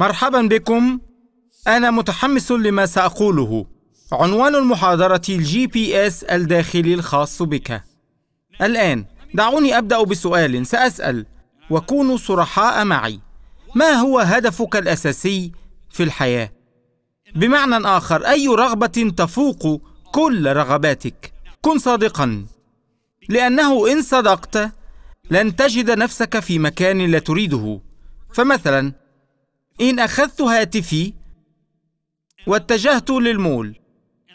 مرحبا بكم أنا متحمس لما سأقوله عنوان المحاضرة الجي بي اس الداخلي الخاص بك الآن دعوني أبدأ بسؤال سأسأل وكونوا صرحاء معي ما هو هدفك الأساسي في الحياة؟ بمعنى آخر أي رغبة تفوق كل رغباتك؟ كن صادقا لأنه إن صدقت لن تجد نفسك في مكان لا تريده فمثلا إن أخذت هاتفي واتجهت للمول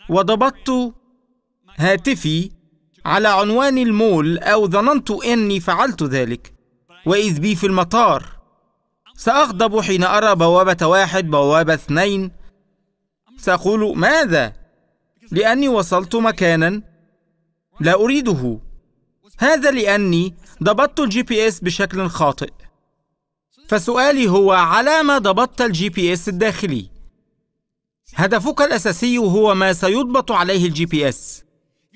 وضبطت هاتفي على عنوان المول أو ظننت أني فعلت ذلك وإذ بي في المطار سأغضب حين أرى بوابة واحد بوابة اثنين سأقول ماذا؟ لأني وصلت مكانا لا أريده هذا لأني ضبطت الجي بي اس بشكل خاطئ فسؤالي هو على ما ضبطت الجي بي اس الداخلي هدفك الأساسي هو ما سيضبط عليه الجي بي اس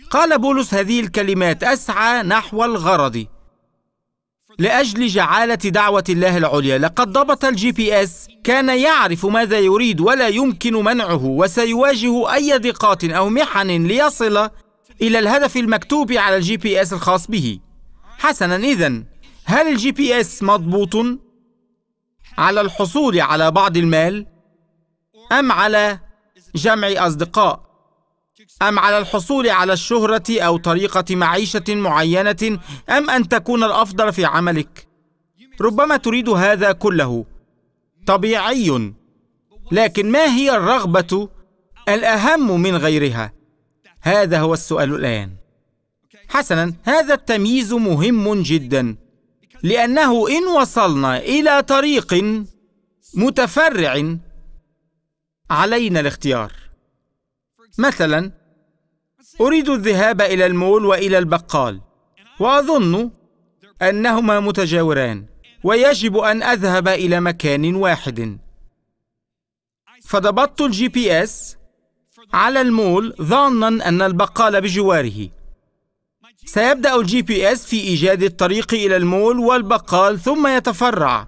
قال بولس هذه الكلمات أسعى نحو الغرض لأجل جعالة دعوة الله العليا لقد ضبط الجي بي اس كان يعرف ماذا يريد ولا يمكن منعه وسيواجه أي ضيقات أو محن ليصل إلى الهدف المكتوب على الجي بي اس الخاص به حسنا إذا هل الجي بي اس مضبوط؟ على الحصول على بعض المال أم على جمع أصدقاء أم على الحصول على الشهرة أو طريقة معيشة معينة أم أن تكون الأفضل في عملك ربما تريد هذا كله طبيعي لكن ما هي الرغبة الأهم من غيرها هذا هو السؤال الآن حسنا هذا التمييز مهم جدا لأنه إن وصلنا إلى طريق متفرع علينا الاختيار مثلا أريد الذهاب إلى المول وإلى البقال وأظن أنهما متجاوران ويجب أن أذهب إلى مكان واحد فضبطت الجي بي اس على المول ظانا أن البقال بجواره سيبدأ الجي بي اس في إيجاد الطريق إلى المول والبقال ثم يتفرع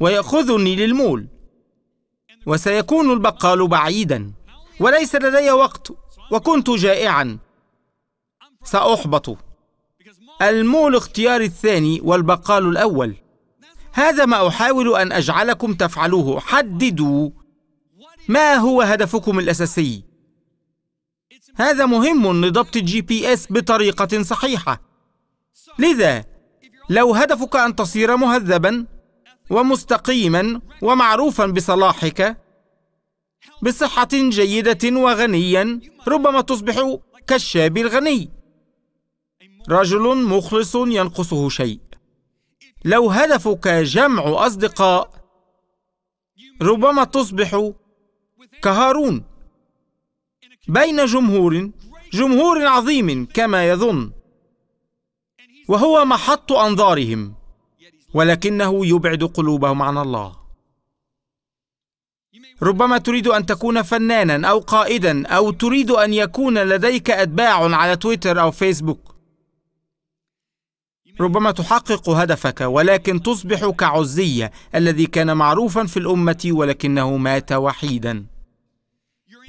ويأخذني للمول وسيكون البقال بعيدا وليس لدي وقت وكنت جائعا سأحبط المول اختياري الثاني والبقال الأول هذا ما أحاول أن أجعلكم تفعلوه حددوا ما هو هدفكم الأساسي هذا مهم لضبط الجي بي اس بطريقة صحيحة لذا لو هدفك أن تصير مهذبا ومستقيما ومعروفا بصلاحك بصحة جيدة وغنيا ربما تصبح كالشاب الغني رجل مخلص ينقصه شيء لو هدفك جمع أصدقاء ربما تصبح كهارون بين جمهور جمهور عظيم كما يظن وهو محط انظارهم ولكنه يبعد قلوبهم عن الله ربما تريد ان تكون فنانا او قائدا او تريد ان يكون لديك اتباع على تويتر او فيسبوك ربما تحقق هدفك ولكن تصبح كعزيه الذي كان معروفا في الامه ولكنه مات وحيدا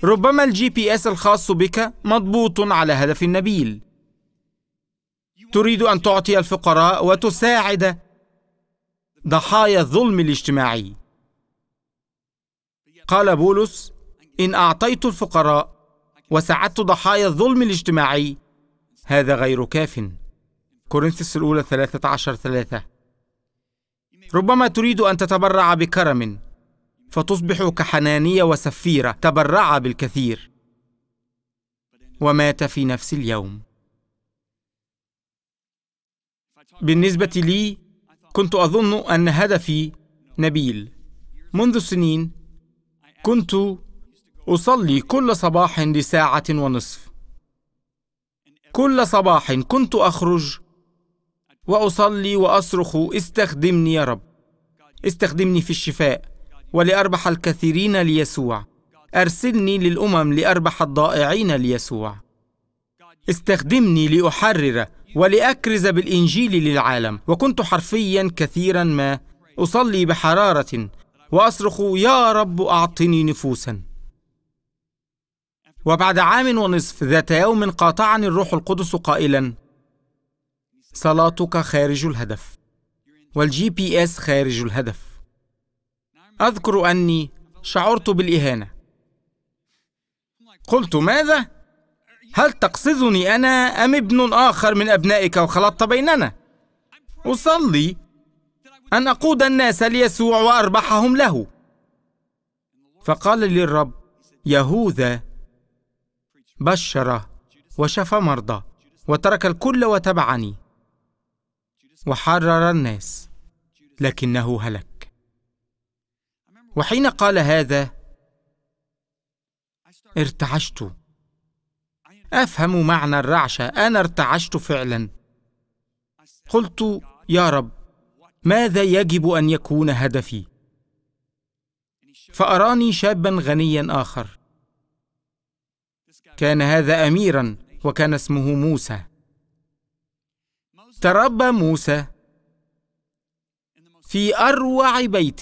ربما الجي بي اس الخاص بك مضبوط على هدف نبيل تريد أن تعطي الفقراء وتساعد ضحايا الظلم الاجتماعي قال بولس إن أعطيت الفقراء وساعدت ضحايا الظلم الاجتماعي هذا غير كاف كورنثس الأولى 13 3 ربما تريد أن تتبرع بكرم فتصبح كحنانية وسفيرة تبرعا بالكثير ومات في نفس اليوم بالنسبة لي كنت أظن أن هدفي نبيل منذ سنين كنت أصلي كل صباح لساعة ونصف كل صباح كنت أخرج وأصلي وأصرخ استخدمني يا رب استخدمني في الشفاء ولأربح الكثيرين ليسوع أرسلني للأمم لأربح الضائعين ليسوع استخدمني لأحرر ولأكرز بالإنجيل للعالم وكنت حرفيا كثيرا ما أصلي بحرارة وأصرخ يا رب أعطني نفوسا وبعد عام ونصف ذات يوم قاطعني الروح القدس قائلا صلاتك خارج الهدف والجي بي اس خارج الهدف أذكر أني شعرت بالإهانة قلت ماذا؟ هل تقصدني أنا أم ابن آخر من أبنائك وخلطت بيننا؟ أصلي أن أقود الناس ليسوع وأربحهم له فقال لي الرب يهوذا بشر وشفى مرضى وترك الكل وتبعني وحرر الناس لكنه هلك وحين قال هذا ارتعشت افهم معنى الرعشه انا ارتعشت فعلا قلت يا رب ماذا يجب ان يكون هدفي فاراني شابا غنيا اخر كان هذا اميرا وكان اسمه موسى تربى موسى في اروع بيت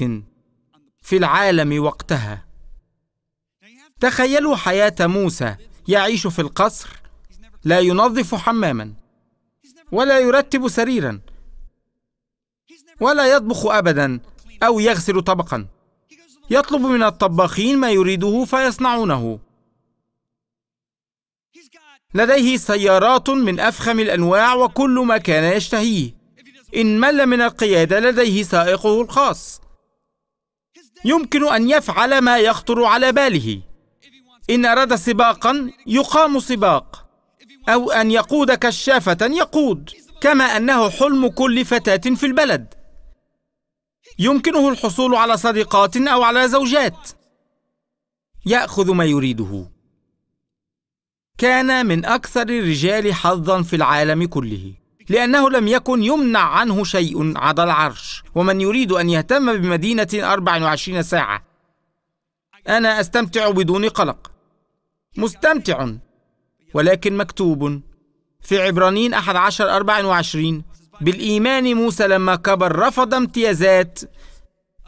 في العالم وقتها تخيلوا حياه موسى يعيش في القصر لا ينظف حماما ولا يرتب سريرا ولا يطبخ ابدا او يغسل طبقا يطلب من الطباخين ما يريده فيصنعونه لديه سيارات من افخم الانواع وكل ما كان يشتهيه ان مل من القياده لديه سائقه الخاص يمكن أن يفعل ما يخطر على باله إن أراد سباقا يقام سباق أو أن يقود كشافة يقود كما أنه حلم كل فتاة في البلد يمكنه الحصول على صديقات أو على زوجات يأخذ ما يريده كان من أكثر الرجال حظا في العالم كله لأنه لم يكن يمنع عنه شيء عدا العرش ومن يريد أن يهتم بمدينة 24 ساعة أنا أستمتع بدون قلق مستمتع ولكن مكتوب في عبرانين 11 24 بالإيمان موسى لما كبر رفض امتيازات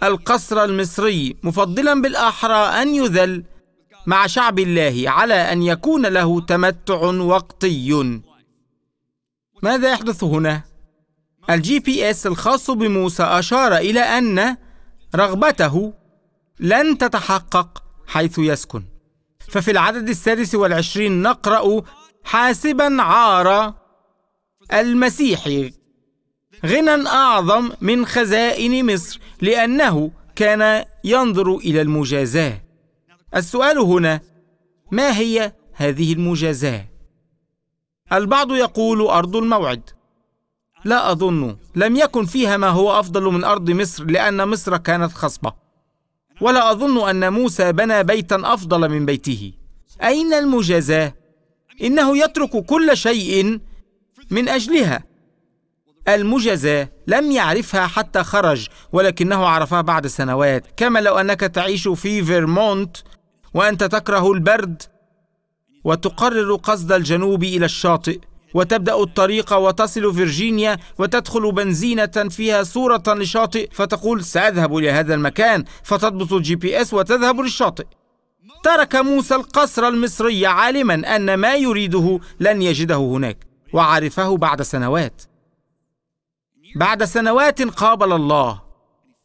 القصر المصري مفضلا بالأحرى أن يذل مع شعب الله على أن يكون له تمتع وقتي ماذا يحدث هنا؟ الجي بي اس الخاص بموسى أشار إلى أن رغبته لن تتحقق حيث يسكن ففي العدد السادس والعشرين نقرأ حاسبا عار المسيح غنى أعظم من خزائن مصر لأنه كان ينظر إلى المجازاة السؤال هنا ما هي هذه المجازاه البعض يقول أرض الموعد لا أظن لم يكن فيها ما هو أفضل من أرض مصر لأن مصر كانت خصبة ولا أظن أن موسى بنى بيتا أفضل من بيته أين المجازاة؟ إنه يترك كل شيء من أجلها المجازاة لم يعرفها حتى خرج ولكنه عرفها بعد سنوات كما لو أنك تعيش في فيرمونت وأنت تكره البرد وتقرر قصد الجنوب إلى الشاطئ وتبدأ الطريق وتصل فيرجينيا وتدخل بنزينة فيها صورة لشاطئ فتقول سأذهب إلى هذا المكان فتضبط الجي بي اس وتذهب للشاطئ ترك موسى القصر المصري عالما أن ما يريده لن يجده هناك وعرفه بعد سنوات بعد سنوات قابل الله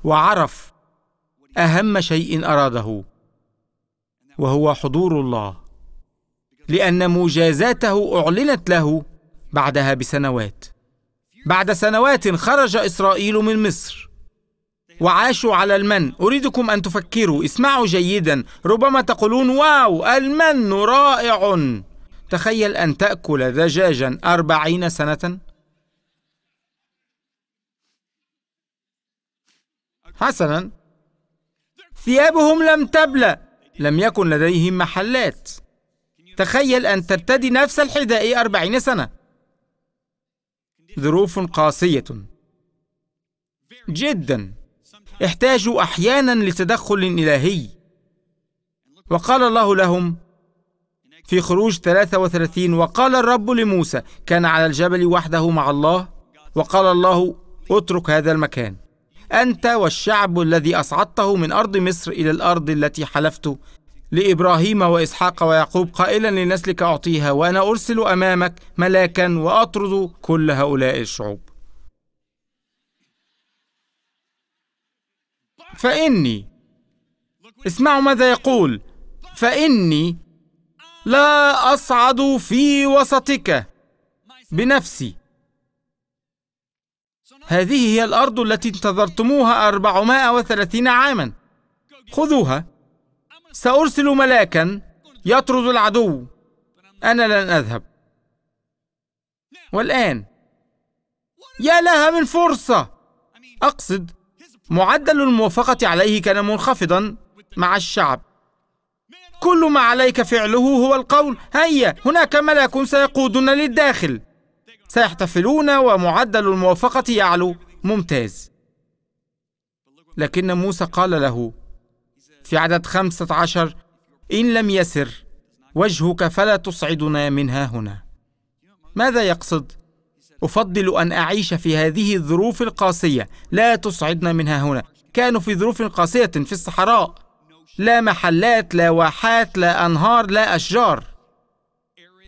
وعرف أهم شيء أراده وهو حضور الله لان مجازاته اعلنت له بعدها بسنوات بعد سنوات خرج اسرائيل من مصر وعاشوا على المن اريدكم ان تفكروا اسمعوا جيدا ربما تقولون واو المن رائع تخيل ان تاكل دجاجا اربعين سنه حسنا ثيابهم لم تبلى لم يكن لديهم محلات تخيل أن ترتدي نفس الحذاء أربعين سنة ظروف قاسية جدا احتاجوا أحيانا لتدخل إلهي وقال الله لهم في خروج 33 وقال الرب لموسى كان على الجبل وحده مع الله وقال الله اترك هذا المكان أنت والشعب الذي أصعدته من أرض مصر إلى الأرض التي حلفت لإبراهيم وإسحاق ويعقوب قائلا لنسلك أعطيها وأنا أرسل أمامك ملاكا وأطرد كل هؤلاء الشعوب فإني اسمعوا ماذا يقول فإني لا أصعد في وسطك بنفسي هذه هي الأرض التي انتظرتموها أربعمائة وثلاثين عاما خذوها سأرسل ملاكا يطرد العدو أنا لن أذهب والآن يا لها من فرصة أقصد معدل الموافقة عليه كان منخفضا مع الشعب كل ما عليك فعله هو القول هيا هناك ملاك سيقودنا للداخل سيحتفلون ومعدل الموافقة يعلو ممتاز لكن موسى قال له في عدد خمسة عشر إن لم يسر وجهك فلا تصعدنا منها هنا ماذا يقصد؟ أفضل أن أعيش في هذه الظروف القاسية لا تصعدنا منها هنا كانوا في ظروف قاسية في الصحراء لا محلات لا واحات لا أنهار لا أشجار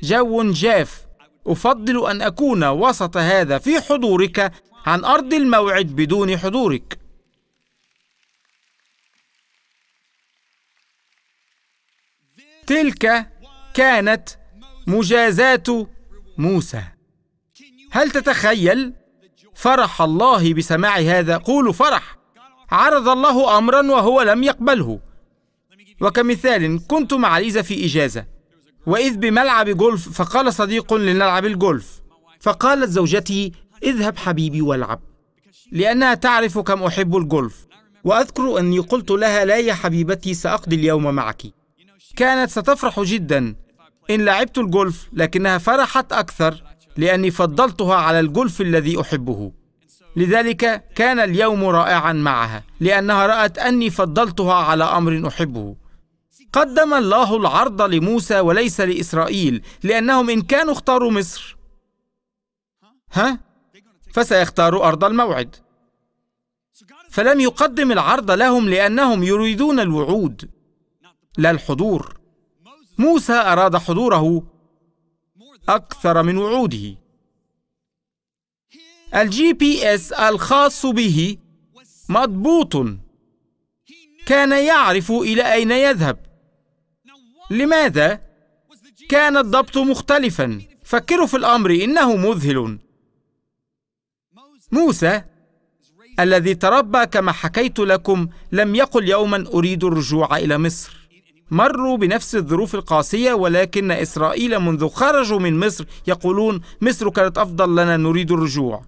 جو جاف أفضل أن أكون وسط هذا في حضورك عن أرض الموعد بدون حضورك تلك كانت مجازاه موسى هل تتخيل فرح الله بسماع هذا قولوا فرح عرض الله امرا وهو لم يقبله وكمثال كنت مع ليزا في اجازه واذ بملعب جولف فقال صديق لنلعب الجولف فقالت زوجتي اذهب حبيبي والعب لانها تعرف كم احب الجولف واذكر اني قلت لها لا يا حبيبتي ساقضي اليوم معك كانت ستفرح جدا إن لعبت الجولف لكنها فرحت أكثر لأني فضلتها على الجولف الذي أحبه لذلك كان اليوم رائعا معها لأنها رأت أني فضلتها على أمر أحبه قدم الله العرض لموسى وليس لإسرائيل لأنهم إن كانوا اختاروا مصر ها؟ فسيختاروا أرض الموعد فلم يقدم العرض لهم لأنهم يريدون الوعود لا الحضور موسى اراد حضوره اكثر من وعوده الجي بي اس الخاص به مضبوط كان يعرف الى اين يذهب لماذا كان الضبط مختلفا فكروا في الامر انه مذهل موسى الذي تربى كما حكيت لكم لم يقل يوما اريد الرجوع الى مصر مروا بنفس الظروف القاسية ولكن إسرائيل منذ خرجوا من مصر يقولون مصر كانت أفضل لنا نريد الرجوع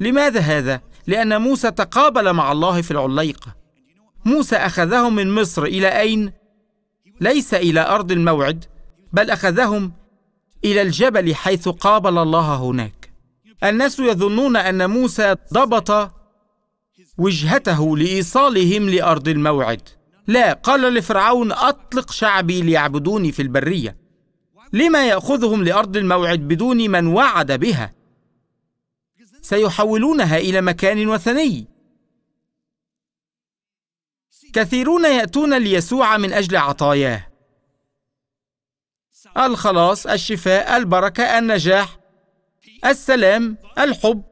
لماذا هذا؟ لأن موسى تقابل مع الله في العليقة موسى أخذهم من مصر إلى أين؟ ليس إلى أرض الموعد بل أخذهم إلى الجبل حيث قابل الله هناك الناس يظنون أن موسى ضبط وجهته لإيصالهم لأرض الموعد لا قال لفرعون أطلق شعبي ليعبدوني في البرية لما يأخذهم لأرض الموعد بدون من وعد بها سيحولونها إلى مكان وثني كثيرون يأتون ليسوع من أجل عطاياه الخلاص الشفاء البركة النجاح السلام الحب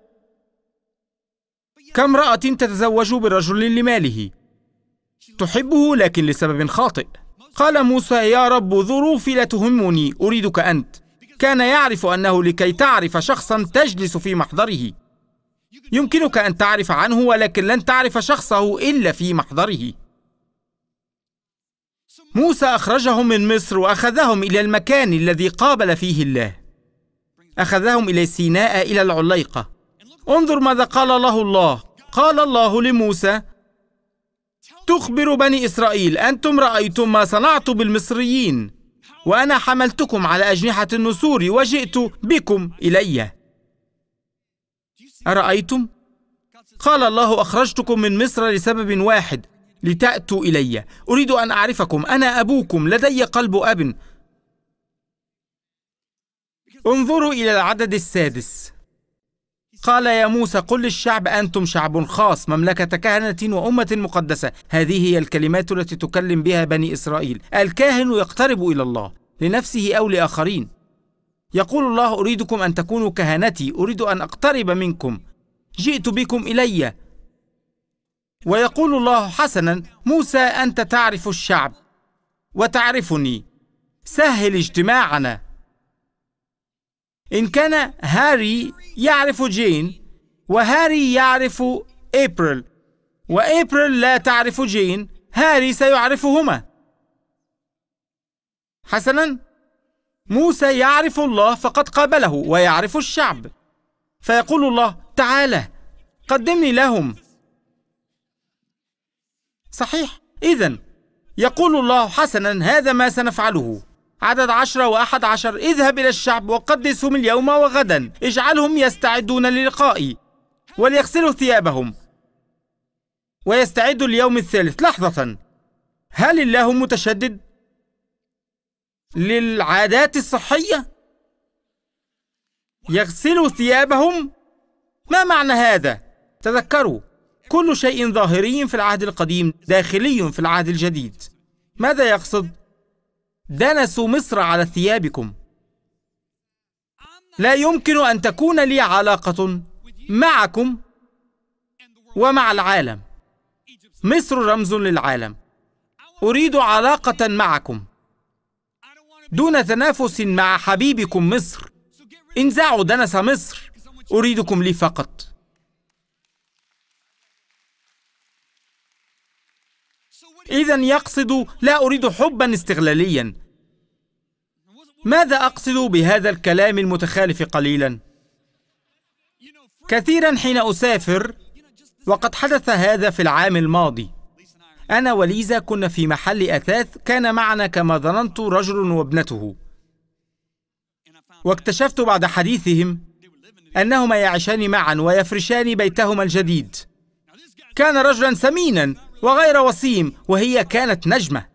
كامرأة تتزوج برجل لماله تحبه لكن لسبب خاطئ قال موسى يا رب ظروفي لا تهمني أريدك أنت كان يعرف أنه لكي تعرف شخصا تجلس في محضره يمكنك أن تعرف عنه ولكن لن تعرف شخصه إلا في محضره موسى أخرجهم من مصر وأخذهم إلى المكان الذي قابل فيه الله أخذهم إلى سيناء إلى العليقة انظر ماذا قال له الله قال الله لموسى تخبر بني إسرائيل أنتم رأيتم ما صنعت بالمصريين وأنا حملتكم على أجنحة النسور وجئت بكم إلي أرأيتم؟ قال الله أخرجتكم من مصر لسبب واحد لتأتوا إلي أريد أن أعرفكم أنا أبوكم لدي قلب أب انظروا إلى العدد السادس قال يا موسى قل للشعب أنتم شعب خاص مملكة كهنة وأمة مقدسة هذه هي الكلمات التي تكلم بها بني إسرائيل الكاهن يقترب إلى الله لنفسه أو لآخرين يقول الله أريدكم أن تكونوا كهنتي أريد أن أقترب منكم جئت بكم إلي ويقول الله حسنا موسى أنت تعرف الشعب وتعرفني سهل اجتماعنا إن كان هاري يعرف جين وهاري يعرف إبريل وإبريل لا تعرف جين هاري سيعرفهما حسنا موسى يعرف الله فقد قابله ويعرف الشعب فيقول الله تعالى قدمني لهم صحيح إذا يقول الله حسنا هذا ما سنفعله عدد عشرة وأحد عشر اذهب إلى الشعب وقدسهم اليوم وغدا اجعلهم يستعدون للقائي وليغسلوا ثيابهم ويستعدوا اليوم الثالث لحظة هل الله متشدد للعادات الصحية؟ يغسلوا ثيابهم؟ ما معنى هذا؟ تذكروا كل شيء ظاهري في العهد القديم داخلي في العهد الجديد ماذا يقصد؟ دنسوا مصر على ثيابكم لا يمكن أن تكون لي علاقة معكم ومع العالم مصر رمز للعالم أريد علاقة معكم دون تنافس مع حبيبكم مصر انزعوا دنس مصر أريدكم لي فقط إذا يقصد لا أريد حبا استغلاليا ماذا أقصد بهذا الكلام المتخالف قليلا؟ كثيرا حين أسافر وقد حدث هذا في العام الماضي أنا وليزا كنا في محل أثاث كان معنا كما ظننت رجل وابنته واكتشفت بعد حديثهم أنهما يعيشان معا ويفرشان بيتهما الجديد كان رجلا سمينا وغير وسيم وهي كانت نجمة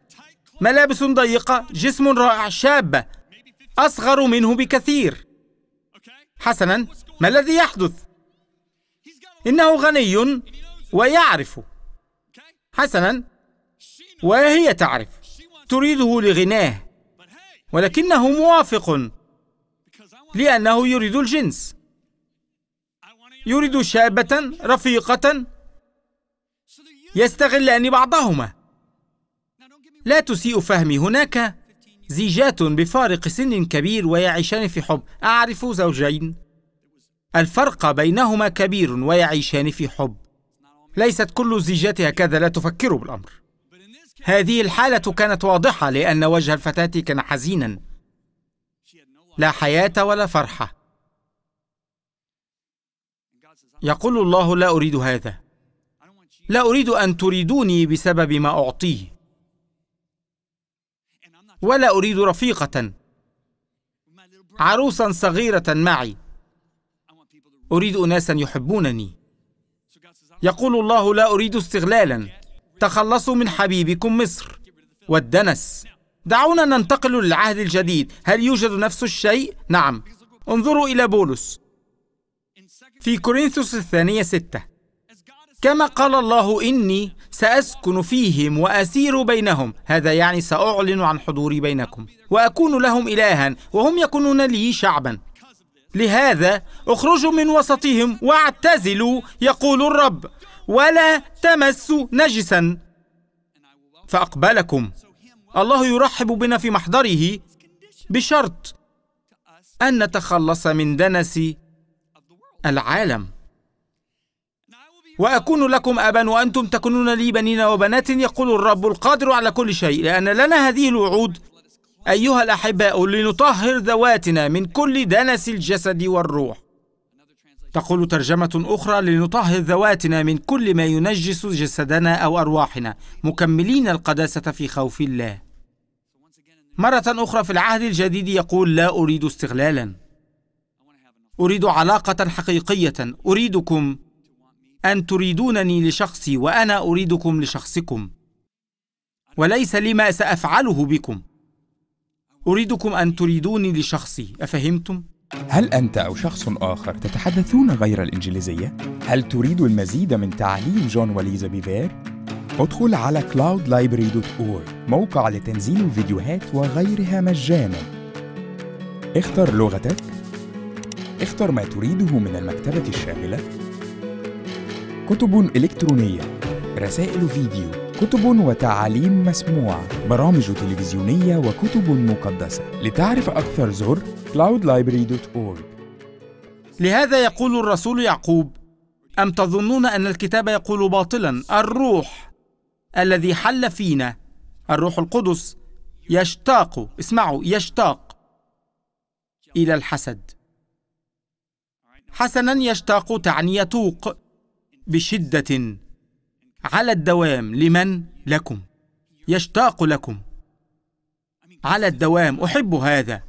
ملابس ضيقة جسم رائع شابة أصغر منه بكثير حسنا ما الذي يحدث؟ إنه غني ويعرف حسنا وهي تعرف تريده لغناه ولكنه موافق لأنه يريد الجنس يريد شابة رفيقة يستغلان بعضهما لا تسيء فهمي هناك زيجات بفارق سن كبير ويعيشان في حب اعرف زوجين الفرق بينهما كبير ويعيشان في حب ليست كل الزيجات هكذا لا تفكر بالامر هذه الحاله كانت واضحه لان وجه الفتاه كان حزينا لا حياه ولا فرحه يقول الله لا اريد هذا لا أريد أن تريدوني بسبب ما أعطيه ولا أريد رفيقة عروسا صغيرة معي أريد أناسا يحبونني يقول الله لا أريد استغلالا تخلصوا من حبيبكم مصر والدنس دعونا ننتقل للعهد الجديد هل يوجد نفس الشيء؟ نعم انظروا إلى بولس في كورنثوس الثانية ستة كما قال الله إني سأسكن فيهم وأسير بينهم هذا يعني سأعلن عن حضوري بينكم وأكون لهم إلها وهم يكونون لي شعبا لهذا اخرجوا من وسطهم واعتزلوا يقول الرب ولا تمسوا نجسا فأقبلكم الله يرحب بنا في محضره بشرط أن نتخلص من دنس العالم وأكون لكم أبا وأنتم تكونون لي بنين وبنات يقول الرب القادر على كل شيء لأن لنا هذه الوعود أيها الأحباء لنطهر ذواتنا من كل دنس الجسد والروح تقول ترجمة أخرى لنطهر ذواتنا من كل ما ينجس جسدنا أو أرواحنا مكملين القداسة في خوف الله مرة أخرى في العهد الجديد يقول لا أريد استغلالا أريد علاقة حقيقية أريدكم أن تريدونني لشخصي وأنا أريدكم لشخصكم وليس لما سأفعله بكم أريدكم أن تريدوني لشخصي أفهمتم؟ هل أنت أو شخص آخر تتحدثون غير الإنجليزية؟ هل تريد المزيد من تعليم جون وليزا بيفير؟ ادخل على cloudlibrary.org موقع لتنزيل الفيديوهات وغيرها مجانا اختر لغتك اختر ما تريده من المكتبة الشاملة كتب إلكترونية رسائل فيديو كتب وتعاليم مسموعة برامج تلفزيونية وكتب مقدسة لتعرف أكثر زر cloudlibrary.org لهذا يقول الرسول يعقوب أم تظنون أن الكتاب يقول باطلا الروح الذي حل فينا الروح القدس يشتاق اسمعوا يشتاق إلى الحسد حسنا يشتاق تعني يتوق بشدة على الدوام لمن؟ لكم يشتاق لكم على الدوام أحب هذا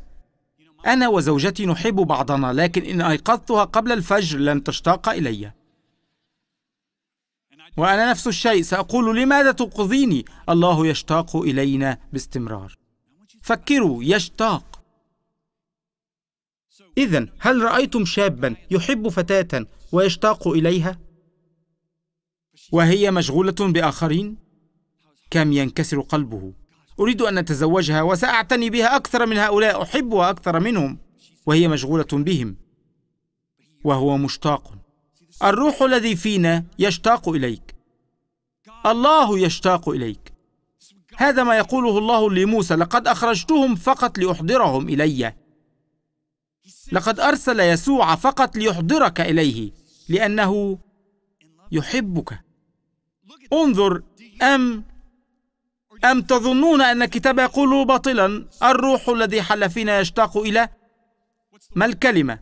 أنا وزوجتي نحب بعضنا لكن إن أيقظتها قبل الفجر لن تشتاق إلي وأنا نفس الشيء سأقول لماذا توقظيني؟ الله يشتاق إلينا باستمرار فكروا يشتاق إذا هل رأيتم شابا يحب فتاة ويشتاق إليها؟ وهي مشغولة بآخرين كم ينكسر قلبه أريد أن أتزوجها وسأعتني بها أكثر من هؤلاء أحبها أكثر منهم وهي مشغولة بهم وهو مشتاق الروح الذي فينا يشتاق إليك الله يشتاق إليك هذا ما يقوله الله لموسى لقد أخرجتهم فقط لأحضرهم إلي لقد أرسل يسوع فقط ليحضرك إليه لأنه يحبك انظر أم أم تظنون أن الكتاب يقول باطلا الروح الذي حل فينا يشتاق إلى ما الكلمة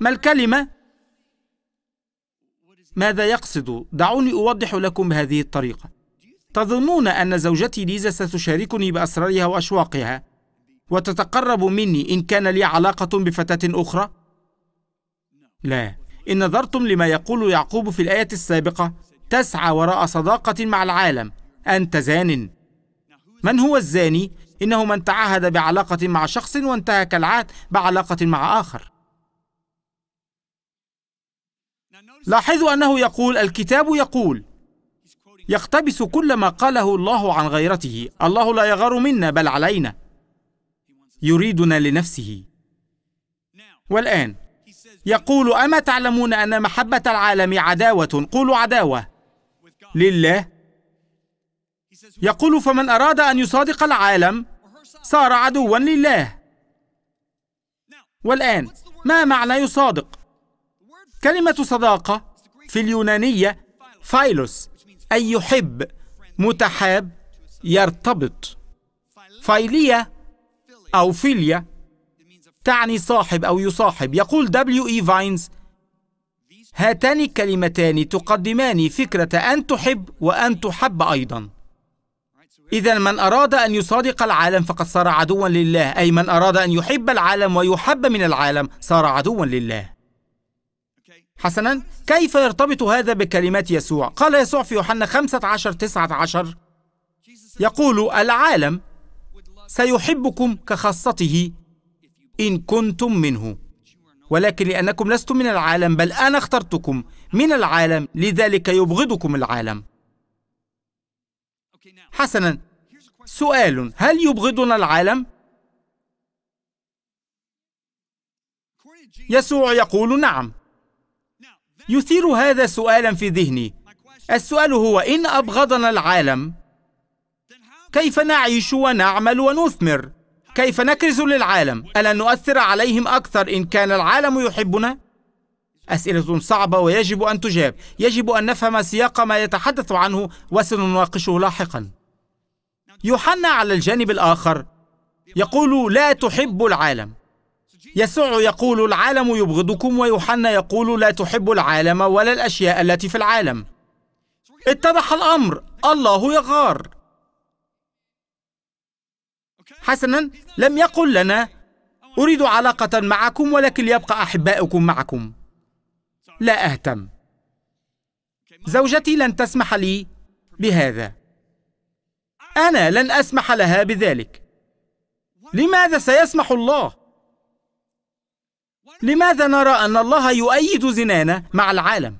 ما الكلمة ماذا يقصد دعوني أوضح لكم بهذه الطريقة تظنون أن زوجتي ليزا ستشاركني بأسرارها وأشواقها وتتقرب مني إن كان لي علاقة بفتاة أخرى؟ لا إن نظرتم لما يقول يعقوب في الآية السابقة تسعى وراء صداقة مع العالم أنت زان من هو الزاني؟ إنه من تعهد بعلاقة مع شخص وانتهك العهد بعلاقة مع آخر لاحظوا أنه يقول الكتاب يقول يقتبس كل ما قاله الله عن غيرته الله لا يغار منا بل علينا يريدنا لنفسه والآن يقول أما تعلمون أن محبة العالم عداوة قولوا عداوة لله يقول فمن أراد أن يصادق العالم صار عدوا لله والآن ما معنى يصادق؟ كلمة صداقة في اليونانية فايلوس أي يحب متحاب يرتبط فايلية أو فيليا تعني صاحب أو يصاحب يقول دبليو إي فاينز هاتان الكلمتان تقدمان فكرة أن تحب وأن تحب أيضا إذا من أراد أن يصادق العالم فقد صار عدوا لله أي من أراد أن يحب العالم ويحب من العالم صار عدوا لله حسنا كيف يرتبط هذا بكلمات يسوع؟ قال يسوع في يوحنا 15 19 يقول العالم سيحبكم كخاصته إن كنتم منه ولكن لأنكم لستم من العالم بل أنا اخترتكم من العالم لذلك يبغضكم العالم حسنا سؤال هل يبغضنا العالم؟ يسوع يقول نعم يثير هذا سؤالا في ذهني السؤال هو إن أبغضنا العالم كيف نعيش ونعمل ونثمر؟ كيف نكرز للعالم ألا نؤثر عليهم أكثر إن كان العالم يحبنا؟ أسئلة صعبة ويجب أن تجاب يجب أن نفهم سياق ما يتحدث عنه وسنناقشه لاحقا يوحنا على الجانب الآخر يقول لا تحب العالم يسوع يقول العالم يبغضكم ويوحنا يقول لا تحب العالم ولا الأشياء التي في العالم اتضح الأمر الله يغار حسنا لم يقل لنا أريد علاقة معكم ولكن ليبقى احباؤكم معكم لا أهتم زوجتي لن تسمح لي بهذا أنا لن أسمح لها بذلك لماذا سيسمح الله؟ لماذا نرى أن الله يؤيد زنانا مع العالم؟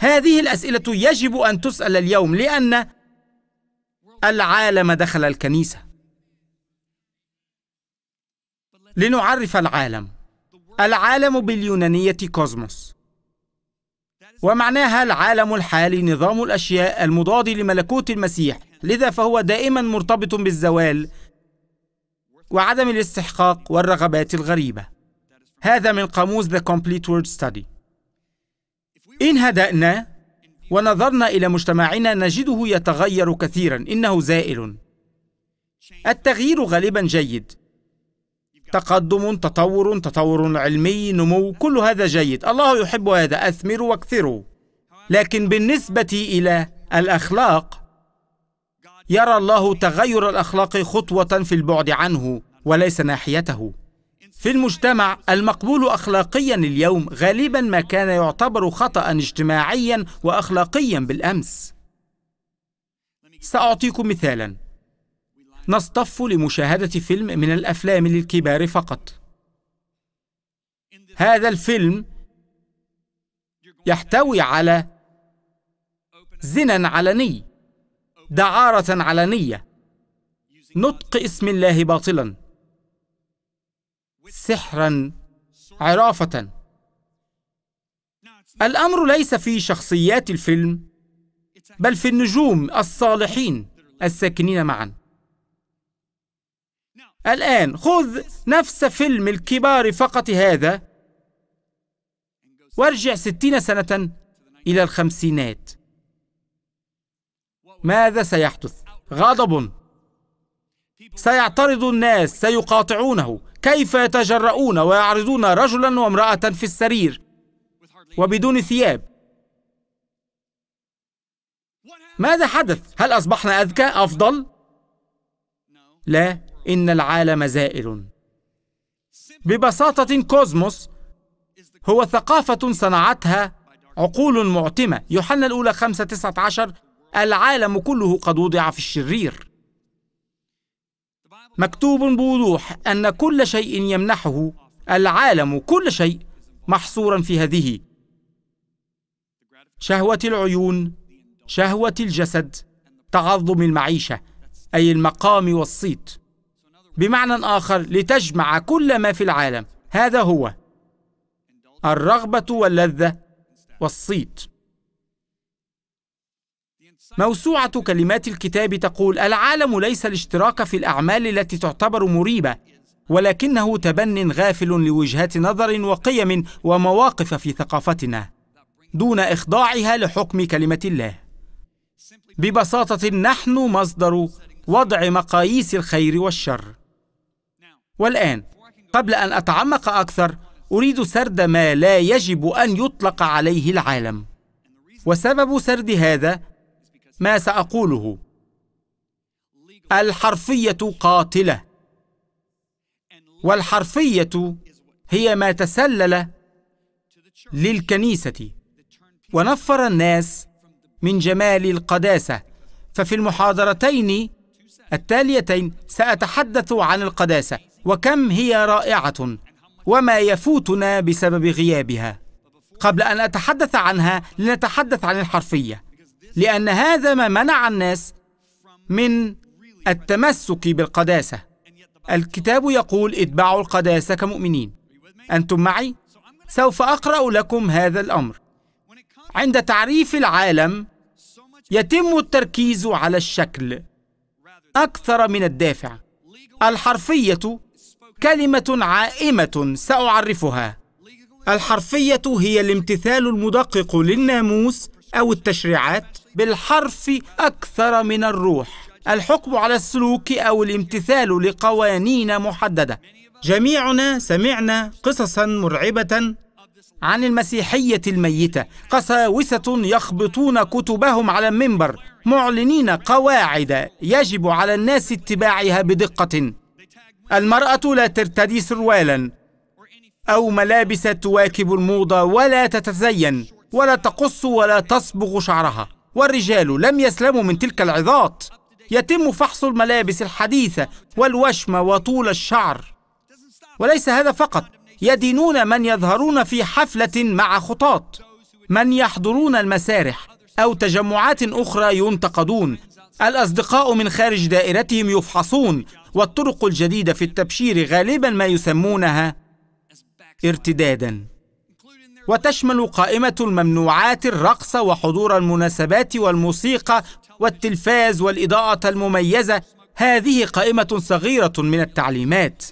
هذه الأسئلة يجب أن تسأل اليوم لأن العالم دخل الكنيسة لنعرف العالم العالم باليونانية كوزموس ومعناها العالم الحالي نظام الأشياء المضاد لملكوت المسيح لذا فهو دائما مرتبط بالزوال وعدم الاستحقاق والرغبات الغريبة هذا من قاموس The Complete World Study إن هدأنا ونظرنا إلى مجتمعنا نجده يتغير كثيرا إنه زائل التغيير غالبا جيد تقدم تطور تطور علمي نمو كل هذا جيد الله يحب هذا أثمروا واكثروا لكن بالنسبة إلى الأخلاق يرى الله تغير الأخلاق خطوة في البعد عنه وليس ناحيته في المجتمع المقبول أخلاقيا اليوم غالبا ما كان يعتبر خطأ اجتماعيا وأخلاقيا بالأمس سأعطيكم مثالاً نصطف لمشاهدة فيلم من الأفلام للكبار فقط هذا الفيلم يحتوي على زنا علني دعارة علنية نطق اسم الله باطلا سحرا عرافة الأمر ليس في شخصيات الفيلم بل في النجوم الصالحين الساكنين معا الآن خذ نفس فيلم الكبار فقط هذا وارجع ستين سنة إلى الخمسينات ماذا سيحدث؟ غضب سيعترض الناس سيقاطعونه كيف يتجرؤون ويعرضون رجلا وامرأة في السرير وبدون ثياب ماذا حدث؟ هل أصبحنا أذكى أفضل؟ لا إن العالم زائل ببساطة كوزموس هو ثقافة صنعتها عقول معتمة يوحنا الأولى خمسة تسعة عشر العالم كله قد وضع في الشرير مكتوب بوضوح أن كل شيء يمنحه العالم كل شيء محصورا في هذه شهوة العيون شهوة الجسد تعظم المعيشة أي المقام والصيت بمعنى آخر لتجمع كل ما في العالم هذا هو الرغبة واللذة والصيت موسوعة كلمات الكتاب تقول العالم ليس الاشتراك في الأعمال التي تعتبر مريبة ولكنه تبن غافل لوجهات نظر وقيم ومواقف في ثقافتنا دون إخضاعها لحكم كلمة الله ببساطة نحن مصدر وضع مقاييس الخير والشر والآن قبل أن أتعمق أكثر أريد سرد ما لا يجب أن يطلق عليه العالم وسبب سرد هذا ما سأقوله الحرفية قاتلة والحرفية هي ما تسلل للكنيسة ونفر الناس من جمال القداسة ففي المحاضرتين التاليتين سأتحدث عن القداسة وكم هي رائعة وما يفوتنا بسبب غيابها قبل أن أتحدث عنها لنتحدث عن الحرفية لأن هذا ما منع الناس من التمسك بالقداسة الكتاب يقول اتبعوا القداسة كمؤمنين أنتم معي؟ سوف أقرأ لكم هذا الأمر عند تعريف العالم يتم التركيز على الشكل أكثر من الدافع الحرفية كلمة عائمة سأعرفها الحرفية هي الامتثال المدقق للناموس أو التشريعات بالحرف أكثر من الروح الحكم على السلوك أو الامتثال لقوانين محددة جميعنا سمعنا قصصا مرعبة عن المسيحية الميتة قساوسة يخبطون كتبهم على المنبر معلنين قواعد يجب على الناس اتباعها بدقة المرأة لا ترتدي سروالا أو ملابس تواكب الموضة ولا تتزين ولا تقص ولا تصبغ شعرها والرجال لم يسلموا من تلك العظات يتم فحص الملابس الحديثة والوشم وطول الشعر وليس هذا فقط يدينون من يظهرون في حفلة مع خطاط من يحضرون المسارح أو تجمعات أخرى ينتقدون الأصدقاء من خارج دائرتهم يفحصون والطرق الجديدة في التبشير غالبا ما يسمونها ارتدادا وتشمل قائمة الممنوعات الرقص وحضور المناسبات والموسيقى والتلفاز والإضاءة المميزة هذه قائمة صغيرة من التعليمات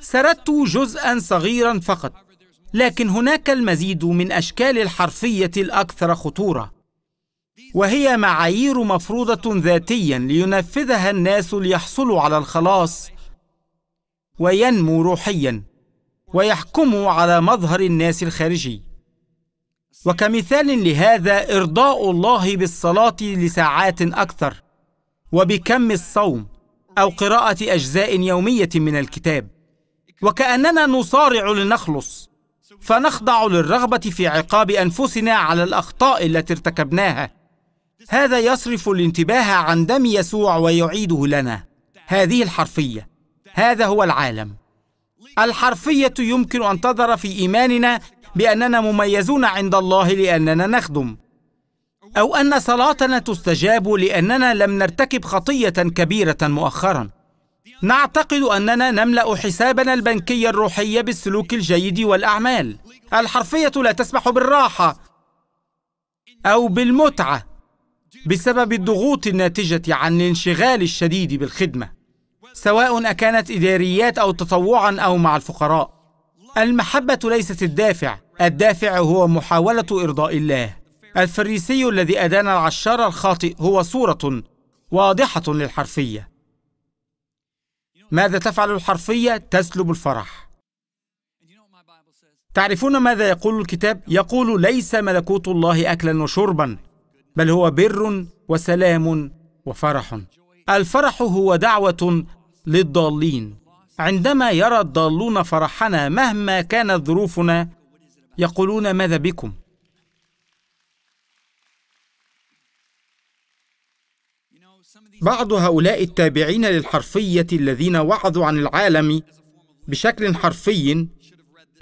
سردت جزءا صغيرا فقط لكن هناك المزيد من أشكال الحرفية الأكثر خطورة وهي معايير مفروضة ذاتيا لينفذها الناس ليحصلوا على الخلاص وينمو روحيا ويحكموا على مظهر الناس الخارجي وكمثال لهذا ارضاء الله بالصلاه لساعات اكثر وبكم الصوم او قراءه اجزاء يوميه من الكتاب وكاننا نصارع لنخلص فنخضع للرغبه في عقاب انفسنا على الاخطاء التي ارتكبناها هذا يصرف الانتباه عن دم يسوع ويعيده لنا هذه الحرفيه هذا هو العالم الحرفيه يمكن ان تظهر في ايماننا باننا مميزون عند الله لاننا نخدم او ان صلاتنا تستجاب لاننا لم نرتكب خطيه كبيره مؤخرا نعتقد اننا نملا حسابنا البنكي الروحي بالسلوك الجيد والاعمال الحرفيه لا تسمح بالراحه او بالمتعه بسبب الضغوط الناتجة عن الانشغال الشديد بالخدمة سواء أكانت إداريات أو تطوعا أو مع الفقراء المحبة ليست الدافع الدافع هو محاولة إرضاء الله الفريسي الذي أدان العشار الخاطئ هو صورة واضحة للحرفية ماذا تفعل الحرفية؟ تسلب الفرح تعرفون ماذا يقول الكتاب؟ يقول ليس ملكوت الله أكلا وشربا بل هو بر وسلام وفرح الفرح هو دعوه للضالين عندما يرى الضالون فرحنا مهما كانت ظروفنا يقولون ماذا بكم بعض هؤلاء التابعين للحرفيه الذين وعظوا عن العالم بشكل حرفي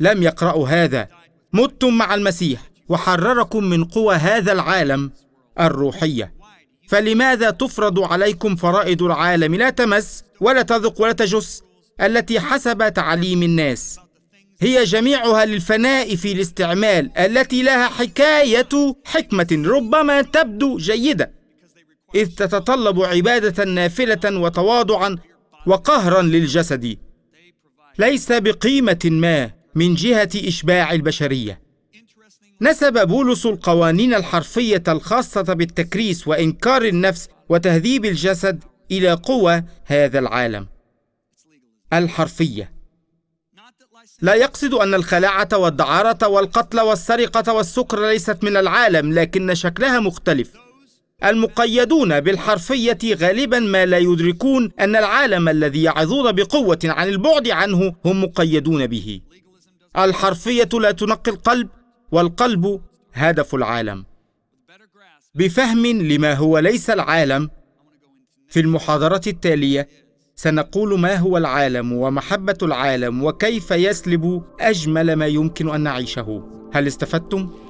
لم يقرأوا هذا متم مع المسيح وحرركم من قوى هذا العالم الروحية فلماذا تفرض عليكم فرائض العالم لا تمس ولا تذق ولا تجس التي حسب تعليم الناس هي جميعها للفناء في الاستعمال التي لها حكاية حكمة ربما تبدو جيدة إذ تتطلب عبادة نافلة وتواضعا وقهرا للجسد ليس بقيمة ما من جهة إشباع البشرية نسب بولس القوانين الحرفية الخاصة بالتكريس وإنكار النفس وتهذيب الجسد إلى قوى هذا العالم. الحرفية لا يقصد أن الخلاعة والدعارة والقتل والسرقة والسكر ليست من العالم لكن شكلها مختلف. المقيدون بالحرفية غالبا ما لا يدركون أن العالم الذي يعظون بقوة عن البعد عنه هم مقيدون به. الحرفية لا تنقي القلب والقلب هدف العالم بفهم لما هو ليس العالم في المحاضرة التالية سنقول ما هو العالم ومحبة العالم وكيف يسلب أجمل ما يمكن أن نعيشه هل استفدتم؟